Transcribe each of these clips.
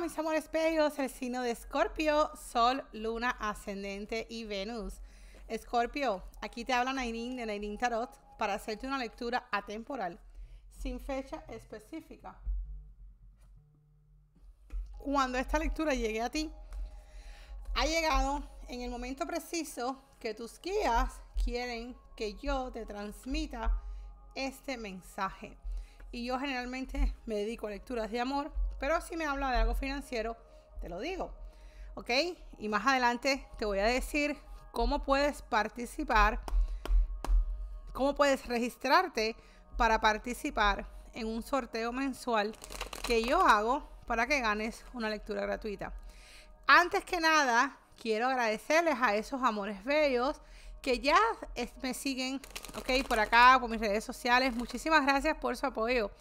mis amores bellos, el signo de Escorpio, Sol, Luna, Ascendente y Venus. Escorpio, aquí te habla Nairín de Nairín Tarot para hacerte una lectura atemporal, sin fecha específica. Cuando esta lectura llegue a ti, ha llegado en el momento preciso que tus guías quieren que yo te transmita este mensaje. Y yo generalmente me dedico a lecturas de amor pero si me habla de algo financiero, te lo digo. ¿Ok? Y más adelante te voy a decir cómo puedes participar, cómo puedes registrarte para participar en un sorteo mensual que yo hago para que ganes una lectura gratuita. Antes que nada, quiero agradecerles a esos amores bellos que ya me siguen, ok, por acá, por mis redes sociales. Muchísimas gracias por su apoyo.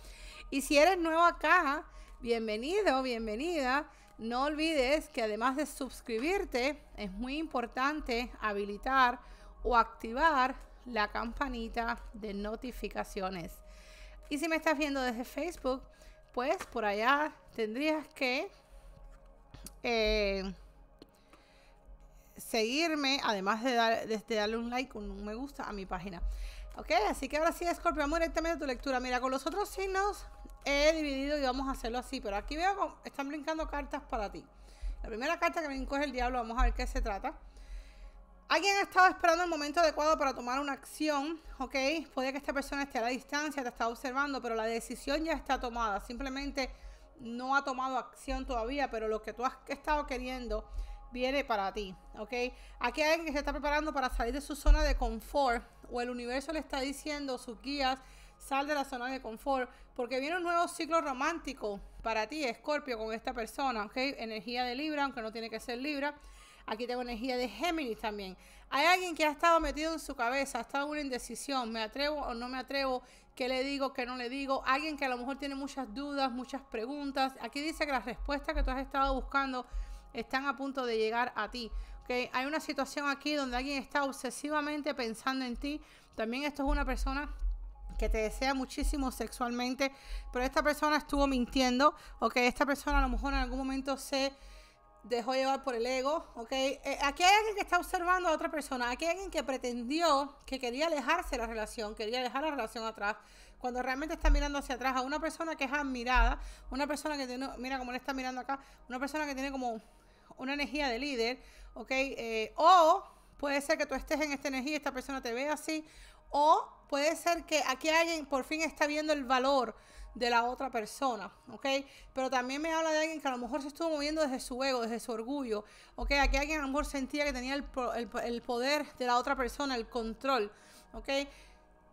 Y si eres nuevo acá, Bienvenido, bienvenida. No olvides que además de suscribirte, es muy importante habilitar o activar la campanita de notificaciones. Y si me estás viendo desde Facebook, pues por allá tendrías que eh, seguirme, además de, dar, de, darle un like, un me gusta a mi página. Ok, así que ahora sí, Scorpio, a tu lectura. Mira, con los otros signos he dividido y vamos a hacerlo así. Pero aquí veo que están brincando cartas para ti. La primera carta que brincó es el diablo. Vamos a ver qué se trata. Alguien ha estado esperando el momento adecuado para tomar una acción, ¿ok? Puede que esta persona esté a la distancia, te está observando, pero la decisión ya está tomada. Simplemente no ha tomado acción todavía, pero lo que tú has estado queriendo viene para ti, ¿ok? Aquí hay alguien que se está preparando para salir de su zona de confort, o el universo le está diciendo, sus guías, sal de la zona de confort, porque viene un nuevo ciclo romántico para ti, Escorpio, con esta persona, Energía de Libra, aunque no tiene que ser Libra. Aquí tengo energía de Géminis también. Hay alguien que ha estado metido en su cabeza, ha estado en una indecisión, me atrevo o no me atrevo, qué le digo, qué no le digo. Alguien que a lo mejor tiene muchas dudas, muchas preguntas. Aquí dice que las respuestas que tú has estado buscando están a punto de llegar a ti. Hay una situación aquí donde alguien está obsesivamente pensando en ti. También esto es una persona que te desea muchísimo sexualmente, pero esta persona estuvo mintiendo, o que esta persona a lo mejor en algún momento se dejó llevar por el ego, ok. Eh, aquí hay alguien que está observando a otra persona, aquí hay alguien que pretendió que quería alejarse de la relación, quería dejar la relación atrás, cuando realmente está mirando hacia atrás a una persona que es admirada, una persona que tiene, mira como le está mirando acá, una persona que tiene como una energía de líder, ok, eh, o puede ser que tú estés en esta energía, esta persona te ve así, o puede ser que aquí alguien por fin está viendo el valor de la otra persona, ¿ok? Pero también me habla de alguien que a lo mejor se estuvo moviendo desde su ego, desde su orgullo, ¿ok? Aquí alguien a lo mejor sentía que tenía el, poder de la otra persona, el control, ¿ok?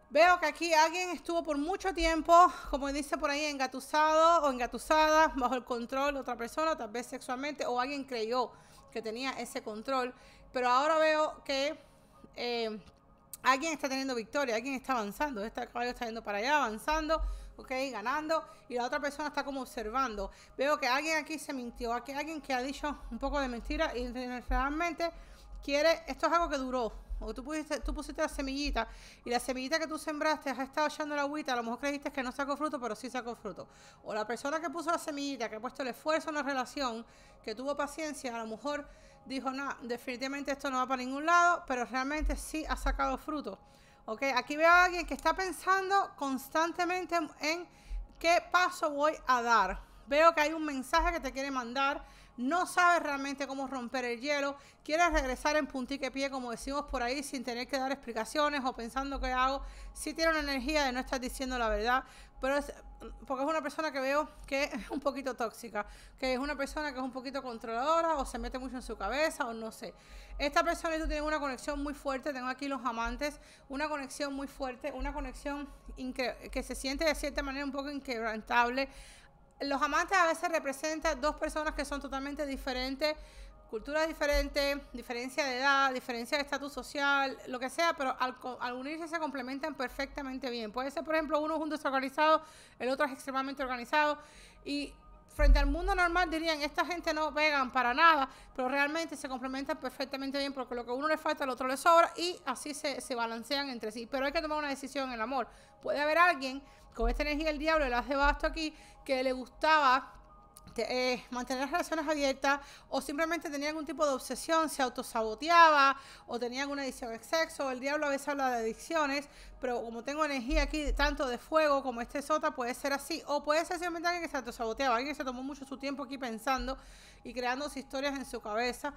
Veo que aquí alguien estuvo por mucho tiempo, como dice por ahí, engatusado o engatusada, bajo el control de otra persona, tal vez sexualmente, o alguien creyó que tenía ese control, pero ahora veo que... Eh, alguien está teniendo victoria, alguien está avanzando, este caballo está yendo para allá, avanzando, ok, ganando, y la otra persona está como observando. Veo que alguien aquí se mintió, aquí alguien que ha dicho un poco de mentira y realmente quiere, esto es algo que duró. O tú, pusiste, tú pusiste la semillita y la semillita que tú sembraste has estado echando la agüita. A lo mejor creíste que no sacó fruto, pero sí sacó fruto. O la persona que puso la semillita, que ha puesto el esfuerzo en la relación, que tuvo paciencia, a lo mejor dijo, no, definitivamente esto no va para ningún lado, pero realmente sí ha sacado fruto. ¿Ok? Aquí veo a alguien que está pensando constantemente en qué paso voy a dar. Veo que hay un mensaje que te quiere mandar no sabes realmente cómo romper el hielo, quieres regresar en puntique pie, como decimos por ahí, sin tener que dar explicaciones o pensando qué hago, si sí tiene una energía de no estar diciendo la verdad, pero porque es una persona que veo que es un poquito tóxica, que es una persona que es un poquito controladora o se mete mucho en su cabeza o no sé. Esta persona y tú una conexión muy fuerte, tengo aquí los amantes, una conexión muy fuerte, una conexión que se siente de cierta manera un poco inquebrantable los amantes a veces representan dos personas que son totalmente diferentes, cultura diferente, diferencia de edad, diferencia de estatus social, lo que sea, pero al, unirse se complementan perfectamente bien. Puede ser, por ejemplo, uno es un desorganizado, el otro es extremadamente organizado y frente al mundo normal dirían, esta gente no vegan para nada, pero realmente se complementan perfectamente bien porque lo que a uno le falta, al otro le sobra y así se, balancean entre sí. Pero hay que tomar una decisión en el amor. Puede haber alguien con esta energía del diablo, el las de basto aquí, que le gustaba eh, mantener las relaciones abiertas o simplemente tenía algún tipo de obsesión, se autosaboteaba o tenía alguna adicción al sexo. El diablo a veces habla de adicciones, pero como tengo energía aquí, tanto de fuego como este sota, puede ser así. O puede ser simplemente alguien que se autosaboteaba, alguien que se tomó mucho su tiempo aquí pensando y creando sus historias en su cabeza.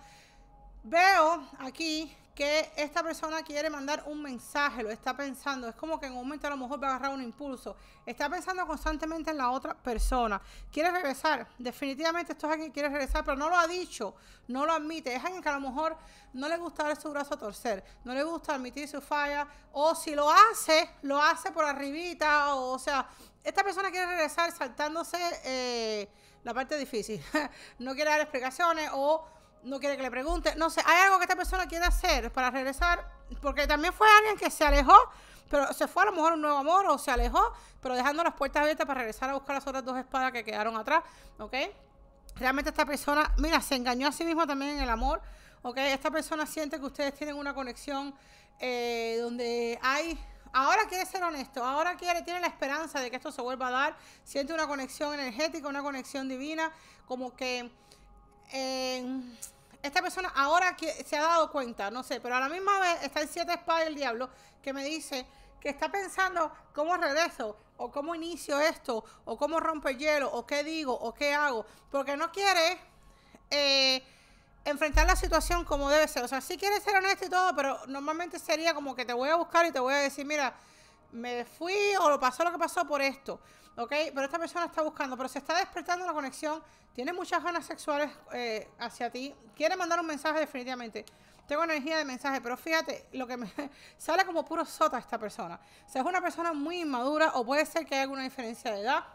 Veo aquí que esta persona quiere mandar un mensaje, lo está pensando, es como que en un momento a lo mejor va a agarrar un impulso, está pensando constantemente en la otra persona, quiere regresar, definitivamente esto es alguien que quiere regresar, pero no lo ha dicho, no lo admite, es alguien que a lo mejor no le gusta dar su brazo a torcer, no le gusta admitir su falla, o si lo hace, lo hace por arribita, o, sea, esta persona quiere regresar saltándose eh, la parte difícil, no quiere dar explicaciones o no quiere que le pregunte. No sé, hay algo que esta persona quiere hacer para regresar, porque también fue alguien que se alejó, pero se fue a lo mejor un nuevo amor o se alejó, pero dejando las puertas abiertas para regresar a buscar las otras dos espadas que quedaron atrás, ¿ok? Realmente esta persona, mira, se engañó a sí misma también en el amor, ¿ok? Esta persona siente que ustedes tienen una conexión eh, donde hay ahora quiere ser honesto, ahora quiere, tiene la esperanza de que esto se vuelva a dar, siente una conexión energética, una conexión divina, como que eh, esta persona ahora que se ha dado cuenta, no sé, pero a la misma vez está el siete espadas del diablo que me dice que está pensando cómo regreso o cómo inicio esto o cómo rompo el hielo o qué digo o qué hago, porque no quiere eh, enfrentar la situación como debe ser. O sea, sí quiere ser honesto y todo, pero normalmente sería como que te voy a buscar y te voy a decir, mira, me fui o lo pasó lo que pasó por esto, ¿ok? Pero esta persona está buscando, pero se está despertando la conexión, tiene muchas ganas sexuales eh, hacia ti, quiere mandar un mensaje definitivamente. Tengo energía de mensaje, pero fíjate, lo que me sale como puro sota esta persona. O sea, es una persona muy inmadura o puede ser que haya alguna diferencia de edad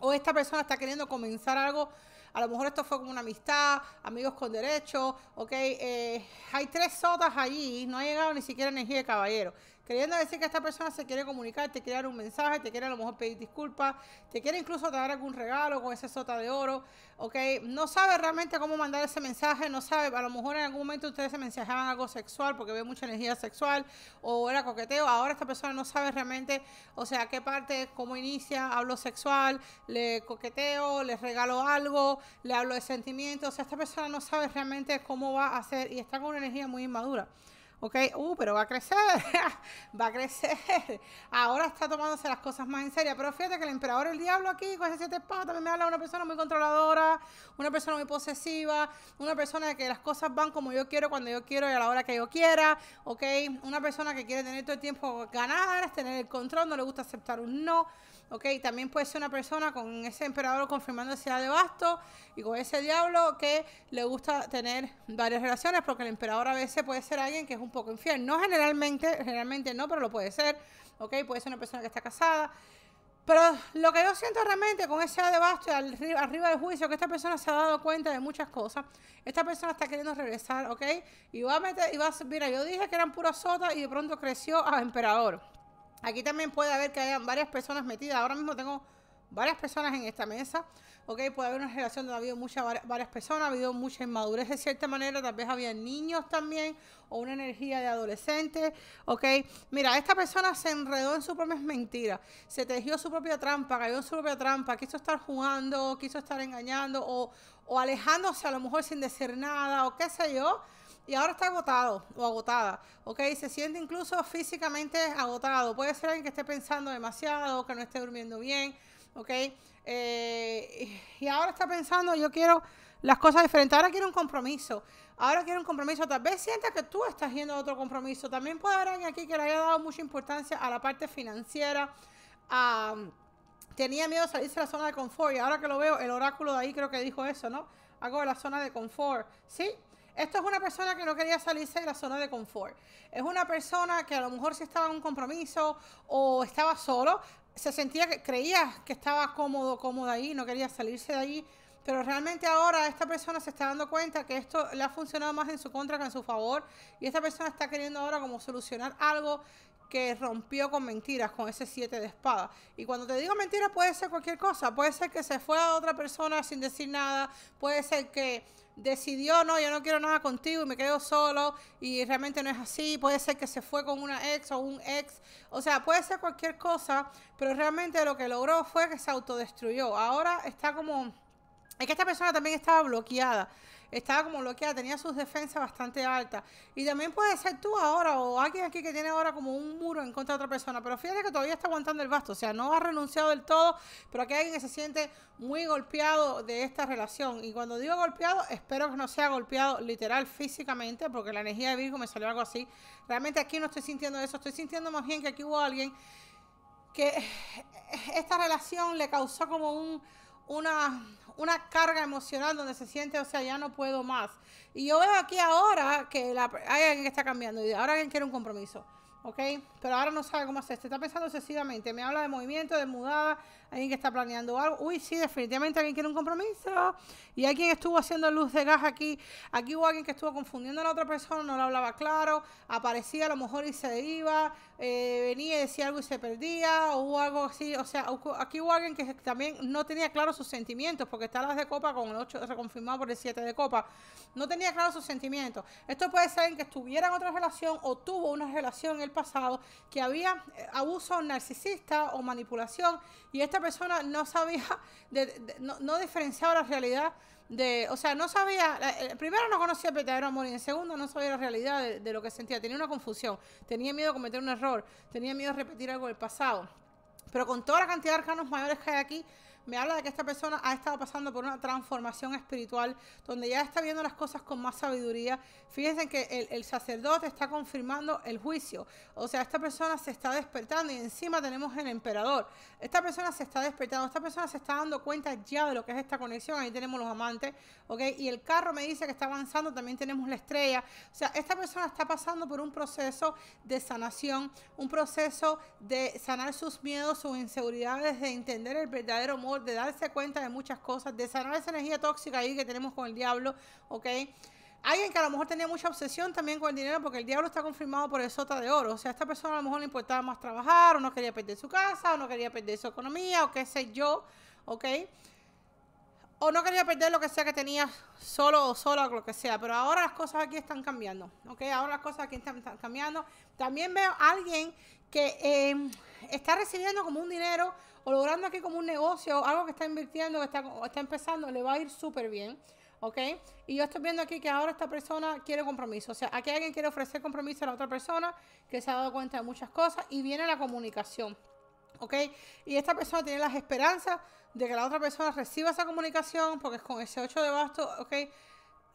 o esta persona está queriendo comenzar algo. A lo mejor esto fue como una amistad, amigos con derecho, ¿ok? Eh, hay tres sotas allí, no ha llegado ni siquiera energía de caballero Queriendo decir que esta persona se quiere comunicar, te quiere dar un mensaje, te quiere a lo mejor pedir disculpas, te quiere incluso dar algún regalo con ese sota de oro, ¿ok? No sabe realmente cómo mandar ese mensaje, no sabe, a lo mejor en algún momento ustedes se mensajaban algo sexual porque ve mucha energía sexual o era coqueteo, ahora esta persona no sabe realmente, o sea, qué parte, cómo inicia, hablo sexual, le coqueteo, le regalo algo, le hablo de sentimientos, o sea, esta persona no sabe realmente cómo va a hacer y está con una energía muy inmadura. ¿ok? Uh, pero va a crecer, va a crecer. Ahora está tomándose las cosas más en serio. Pero fíjate que el emperador, el diablo aquí, con ese siete también me habla una persona muy controladora, una persona muy posesiva, una persona que las cosas van como yo quiero, cuando yo quiero y a la hora que yo quiera, ¿ok? Una persona que quiere tener todo el tiempo ganar, tener el control, no le gusta aceptar un no. También puede ser una persona con ese emperador confirmando ese de basto y con ese diablo que le gusta tener varias relaciones porque el emperador a veces puede ser alguien que es un poco infiel. No generalmente, generalmente no, pero lo puede ser, Puede ser una persona que está casada. Pero lo que yo siento realmente con ese de y arriba, arriba del juicio, que esta persona se ha dado cuenta de muchas cosas. Esta persona está queriendo regresar, Y va a meter, mira, yo dije que eran puras sotas y de pronto creció a emperador. Aquí también puede haber que hayan varias personas metidas. Ahora mismo tengo varias personas en esta mesa. Ok, puede haber una relación donde ha habido muchas, varias personas, ha habido mucha inmadurez de cierta manera, tal vez había niños también, o una energía de adolescentes. Ok, mira, esta persona se enredó en su propia mentira, se tejió su propia trampa, cayó en su propia trampa, quiso estar jugando, quiso estar engañando, o, o alejándose a lo mejor sin decir nada, o qué sé yo y ahora está agotado o agotada, ¿ok? Se siente incluso físicamente agotado. Puede ser alguien que esté pensando demasiado, que no esté durmiendo bien, ¿ok? Eh, y ahora está pensando, yo quiero las cosas diferentes, ahora quiero un compromiso, ahora quiero un compromiso. Tal vez sienta que tú estás yendo a otro compromiso. También puede haber alguien aquí que le haya dado mucha importancia a la parte financiera, Tenía miedo de salirse de la zona de confort y ahora que lo veo, el oráculo de ahí creo que dijo eso, ¿no? Hago de la zona de confort, ¿sí? sí esto es una persona que no quería salirse de la zona de confort. Es una persona que a lo mejor si estaba en un compromiso o estaba solo, se sentía que creía que estaba cómodo, cómodo ahí, no quería salirse de ahí. Pero realmente ahora esta persona se está dando cuenta que esto le ha funcionado más en su contra que en su favor. Y esta persona está queriendo ahora como solucionar algo que rompió con mentiras, con ese siete de espada. Y cuando te digo mentiras puede ser cualquier cosa, puede ser que se fue a otra persona sin decir nada, puede ser que decidió, no, yo no quiero nada contigo y me quedo solo y realmente no es así, puede ser que se fue con una ex o un ex, o sea, puede ser cualquier cosa, pero realmente lo que logró fue que se autodestruyó. Ahora está como... Es que esta persona también estaba bloqueada estaba como bloqueada, tenía sus defensas bastante altas. Y también puede ser tú ahora o alguien aquí que tiene ahora como un muro en contra de otra persona, pero fíjate que todavía está aguantando el basto, o sea, no ha renunciado del todo, pero aquí hay alguien que se siente muy golpeado de esta relación. Y cuando digo golpeado, espero que no sea golpeado literal físicamente, porque la energía de Virgo me salió algo así. Realmente aquí no estoy sintiendo eso, estoy sintiendo más bien que aquí hubo alguien que esta relación le causó como un una, una carga emocional donde se siente, o sea, ya no puedo más. Y yo veo aquí ahora que hay alguien que está cambiando y ahora alguien quiere un compromiso. ¿ok? Pero ahora no sabe cómo hacer. Se está pensando excesivamente. Me habla de movimiento, de mudada, alguien que está planeando algo. Uy, sí, definitivamente alguien quiere un compromiso. Y alguien estuvo haciendo luz de gas aquí. Aquí hubo alguien que estuvo confundiendo a la otra persona, no lo hablaba claro. Aparecía a lo mejor y se iba. Eh, venía y decía algo y se perdía. o algo así. O sea, aquí hubo alguien que también no tenía claro sus sentimientos, porque está las de copa con el 8 reconfirmado por el 7 de copa. No tenía claro sus sentimientos. Esto puede ser en que estuviera en otra relación o tuvo una relación en el pasado que había eh, abuso narcisista o manipulación. Y esto esta persona no sabía, no, diferenciaba la realidad de, o sea, no sabía, primero no conocía el amor y en segundo no sabía la realidad de, lo que sentía, tenía una confusión, tenía miedo a cometer un error, tenía miedo a repetir algo del pasado. Pero con toda la cantidad de arcanos mayores que hay aquí, me habla de que esta persona ha estado pasando por una transformación espiritual donde ya está viendo las cosas con más sabiduría. Fíjense que el, sacerdote está confirmando el juicio. O sea, esta persona se está despertando y encima tenemos el emperador. Esta persona se está despertando, esta persona se está dando cuenta ya de lo que es esta conexión. Ahí tenemos los amantes, ¿ok? Y el carro me dice que está avanzando, también tenemos la estrella. O sea, esta persona está pasando por un proceso de sanación, un proceso de sanar sus miedos, sus inseguridades, de entender el verdadero modo de darse cuenta de muchas cosas, de sanar esa energía tóxica ahí que tenemos con el diablo, ¿ok? Alguien que a lo mejor tenía mucha obsesión también con el dinero porque el diablo está confirmado por el sota de oro. O sea, a esta persona a lo mejor le importaba más trabajar o no quería perder su casa o no quería perder su economía o qué sé yo, ¿ok? o no quería perder lo que sea que tenía solo o sola o lo que sea. Pero ahora las cosas aquí están cambiando, ¿ok? Ahora las cosas aquí están, cambiando. También veo a alguien que eh, está recibiendo como un dinero o logrando aquí como un negocio, algo que está invirtiendo, que está, está empezando, le va a ir súper bien. ¿ok? Y yo estoy viendo aquí que ahora esta persona quiere compromiso. O sea, aquí alguien quiere ofrecer compromiso a la otra persona que se ha dado cuenta de muchas cosas y viene la comunicación. ¿Ok? Y esta persona tiene las esperanzas de que la otra persona reciba esa comunicación porque es con ese 8 de basto, ¿ok?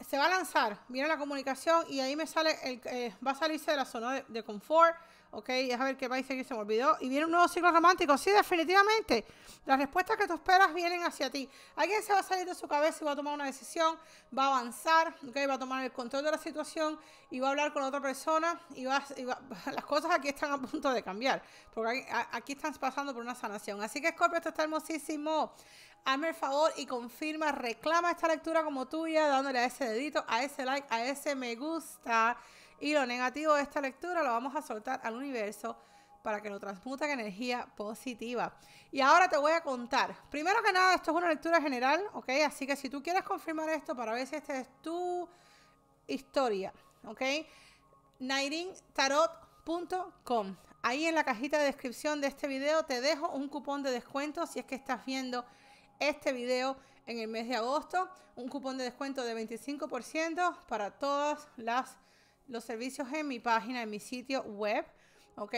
Se va a lanzar, viene la comunicación y ahí me sale, el, eh, va a salirse de la zona de, de confort, Ok, a ver qué país que se me olvidó. Y viene un nuevo ciclo romántico. Sí, definitivamente. Las respuestas que tú esperas vienen hacia ti. Alguien se va a salir de su cabeza y va a tomar una decisión, va a avanzar, okay, va a tomar el control de la situación y va a hablar con otra persona. Y, las cosas aquí están a punto de cambiar. Porque aquí, están pasando por una sanación. Así que, Scorpio, esto está hermosísimo. Hazme el favor y confirma, reclama esta lectura como tuya, dándole a ese dedito, a ese like, a ese me gusta. Y lo negativo de esta lectura lo vamos a soltar al universo para que lo transmuta en energía positiva. Y ahora te voy a contar. Primero que nada, esto es una lectura general, ¿ok? Así que si tú quieres confirmar esto para ver si esta es tu historia, ¿ok? Nairintarot.com. Ahí en la cajita de descripción de este video te dejo un cupón de descuento si es que estás viendo este video en el mes de agosto. Un cupón de descuento de 25% para todas las los servicios en mi página, en mi sitio web, ¿ok?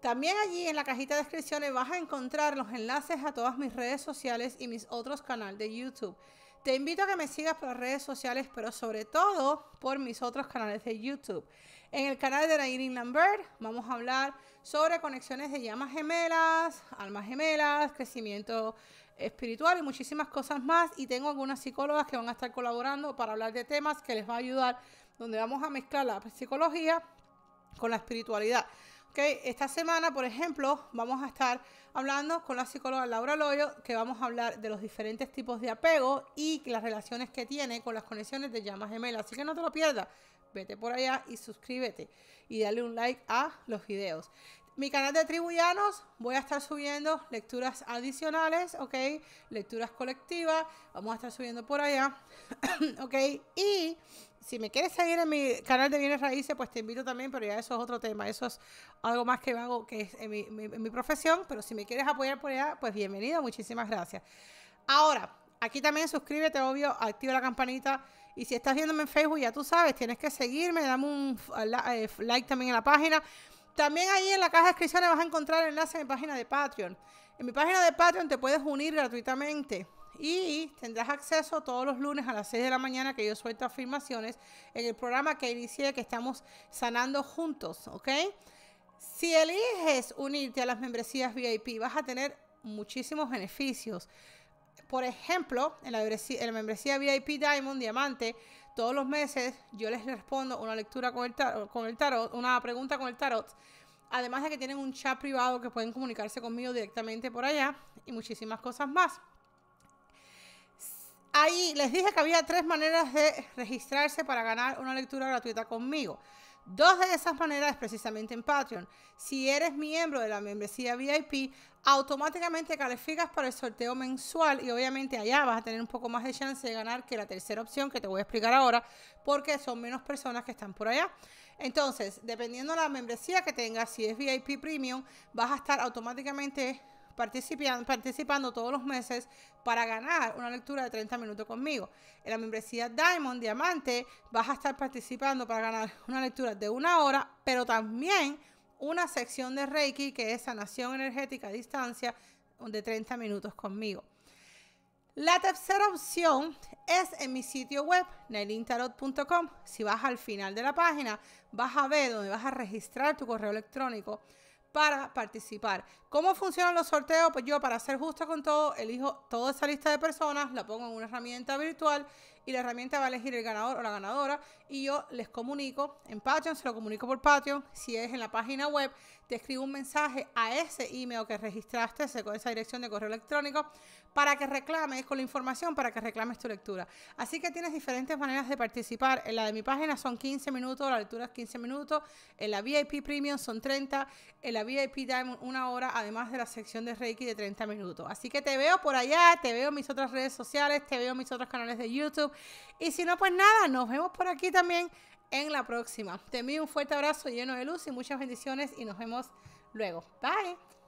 También allí en la cajita de descripciones vas a encontrar los enlaces a todas mis redes sociales y mis otros canales de YouTube. Te invito a que me sigas por las redes sociales, pero sobre todo por mis otros canales de YouTube. En el canal de Nairi Lambert vamos a hablar sobre conexiones de llamas gemelas, almas gemelas, crecimiento espiritual y muchísimas cosas más. Y tengo algunas psicólogas que van a estar colaborando para hablar de temas que les va a ayudar donde vamos a mezclar la psicología con la espiritualidad. Esta semana, por ejemplo, vamos a estar hablando con la psicóloga Laura Loyo, que vamos a hablar de los diferentes tipos de apego y las relaciones que tiene con las conexiones de llamas gemelas. Así que no te lo pierdas. Vete por allá y suscríbete y dale un like a los videos mi canal de Tribuyanos voy a estar subiendo lecturas adicionales, ¿ok? Lecturas colectivas, vamos a estar subiendo por allá, ¿ok? Y si me quieres seguir en mi canal de Bienes Raíces, pues te invito también, pero ya eso es otro tema, eso es algo más que hago que es mi, en mi profesión, pero si me quieres apoyar por allá, pues bienvenido, muchísimas gracias. Ahora, aquí también suscríbete, obvio, activa la campanita. Y si estás viéndome en Facebook, ya tú sabes, tienes que seguirme, dame un eh, like también en la página. También ahí en la caja de descripciones vas a encontrar el enlace a mi página de Patreon. En mi página de Patreon te puedes unir gratuitamente y tendrás acceso todos los lunes a las 6 de la mañana que yo suelto afirmaciones en el programa que inicié que estamos sanando juntos, ¿ok? Si eliges unirte a las membresías VIP, vas a tener muchísimos beneficios. Por ejemplo, en la membresía, en la membresía VIP Diamond, Diamante, todos los meses yo les respondo una lectura con el, tarot, con el tarot, una pregunta con el tarot. Además de que tienen un chat privado que pueden comunicarse conmigo directamente por allá y muchísimas cosas más. Ahí les dije que había tres maneras de registrarse para ganar una lectura gratuita conmigo. Dos de esas maneras es precisamente en Patreon. Si eres miembro de la membresía VIP, automáticamente calificas para el sorteo mensual y obviamente allá vas a tener un poco más de chance de ganar que la tercera opción que te voy a explicar ahora porque son menos personas que están por allá. Entonces, dependiendo de la membresía que tengas, si es VIP Premium, vas a estar automáticamente participando, todos los meses para ganar una lectura de 30 minutos conmigo. En la membresía Diamond, Diamante, vas a estar participando para ganar una lectura de una hora, pero también una sección de Reiki, que es sanación energética a distancia, de 30 minutos conmigo. La tercera opción es en mi sitio web, nailintarot.com. Si vas al final de la página, vas a ver donde vas a registrar tu correo electrónico para participar. ¿Cómo funcionan los sorteos? Pues yo, para ser justo con todo, elijo toda esa lista de personas, la pongo en una herramienta virtual y la herramienta va a elegir el ganador o la ganadora y yo les comunico en Patreon, se lo comunico por Patreon, si es en la página web, te escribo un mensaje a ese email que registraste, con esa dirección de correo electrónico, para que reclames con la información, para que reclames tu lectura. Así que tienes diferentes maneras de participar. En la de mi página son 15 minutos, la lectura es 15 minutos, en la VIP Premium son 30, en la VIP Diamond una hora, además de la sección de Reiki de 30 minutos. Así que te veo por allá, te veo en mis otras redes sociales, te veo en mis otros canales de YouTube. Y si no, pues nada, nos vemos por aquí también en la próxima. Te envío un fuerte abrazo lleno de luz y muchas bendiciones y nos vemos luego. Bye.